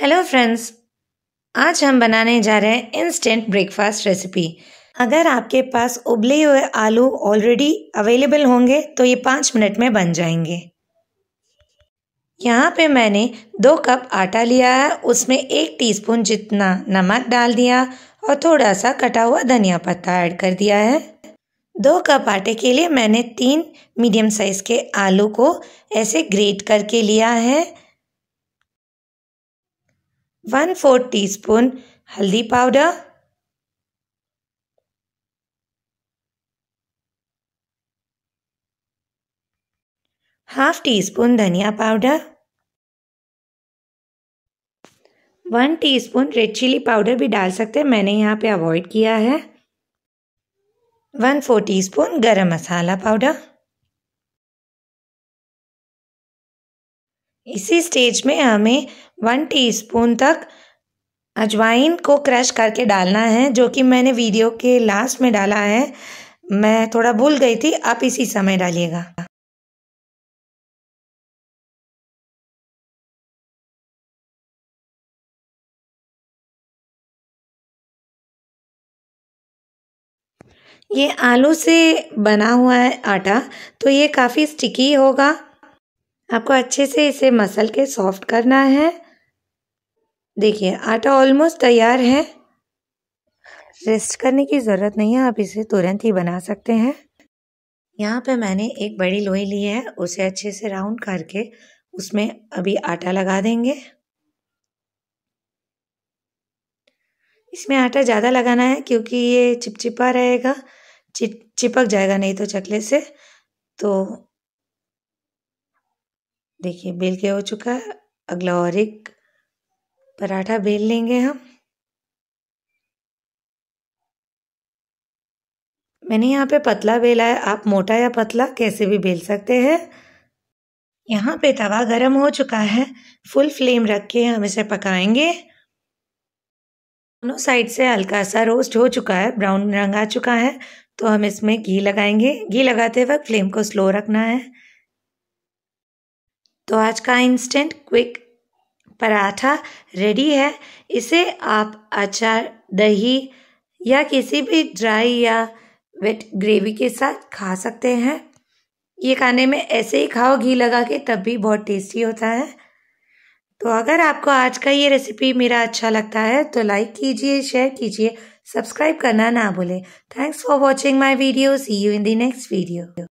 hello friends आज हम बनाने जा रहे हैं इंस्टेंट ब्रेकफास्ट रेसिपी अगर आपके पास उबले हुए आलू ऑलरेडी अवेलेबल होंगे तो ये पाँच मिनट में बन जाएंगे यहाँ पे मैंने दो कप आटा लिया है उसमें एक टीस्पून जितना नमक डाल दिया और थोड़ा सा कटा हुआ धनिया पत्ता ऐड कर दिया है दो कप आटे के लिए मैंने तीन मीडियम साइज़ के आलू को ऐसे ग्रेट करके लिया है वन फोर्थ टी स्पून हल्दी पाउडर हाफ टी स्पून धनिया powder one teaspoon red chilli powder भी डाल सकते हैं मैंने यहाँ पे अवॉइड किया है वन फोर टीस्पून गरम मसाला पाउडर इसी स्टेज में हमें वन टीस्पून तक अजवाइन को क्रश करके डालना है जो कि मैंने वीडियो के लास्ट में डाला है मैं थोड़ा भूल गई थी आप इसी समय डालिएगा ये आलू से बना हुआ है आटा तो ये काफ़ी स्टिकी होगा आपको अच्छे से इसे मसल के सॉफ्ट करना है देखिए आटा ऑलमोस्ट तैयार है रेस्ट करने की ज़रूरत नहीं है आप इसे तुरंत ही बना सकते हैं यहाँ पे मैंने एक बड़ी लोई ली है उसे अच्छे से राउंड करके उसमें अभी आटा लगा देंगे इसमें आटा ज़्यादा लगाना है क्योंकि ये चिपचिपा रहेगा चिप चिपक जाएगा नहीं तो चकले से तो देखिए बेल के हो चुका है अगला और एक पराठा बेल लेंगे हम मैंने यहाँ पे पतला बेला है आप मोटा या पतला कैसे भी बेल सकते हैं यहाँ पे तवा गरम हो चुका है फुल फ्लेम रख के हम इसे पकाएंगे दोनों साइड से हल्का सा रोस्ट हो चुका है ब्राउन रंग आ चुका है तो हम इसमें घी लगाएंगे घी लगाते वक्त फ्लेम को स्लो रखना है तो आज का इंस्टेंट क्विक पराठा रेडी है इसे आप अचार दही या किसी भी ड्राई या वेट ग्रेवी के साथ खा सकते हैं ये खाने में ऐसे ही खाओ घी लगा के तब भी बहुत टेस्टी होता है तो अगर आपको आज का ये रेसिपी मेरा अच्छा लगता है तो लाइक कीजिए शेयर कीजिए सब्सक्राइब करना ना भूलें thanks for watching my video see you in the next video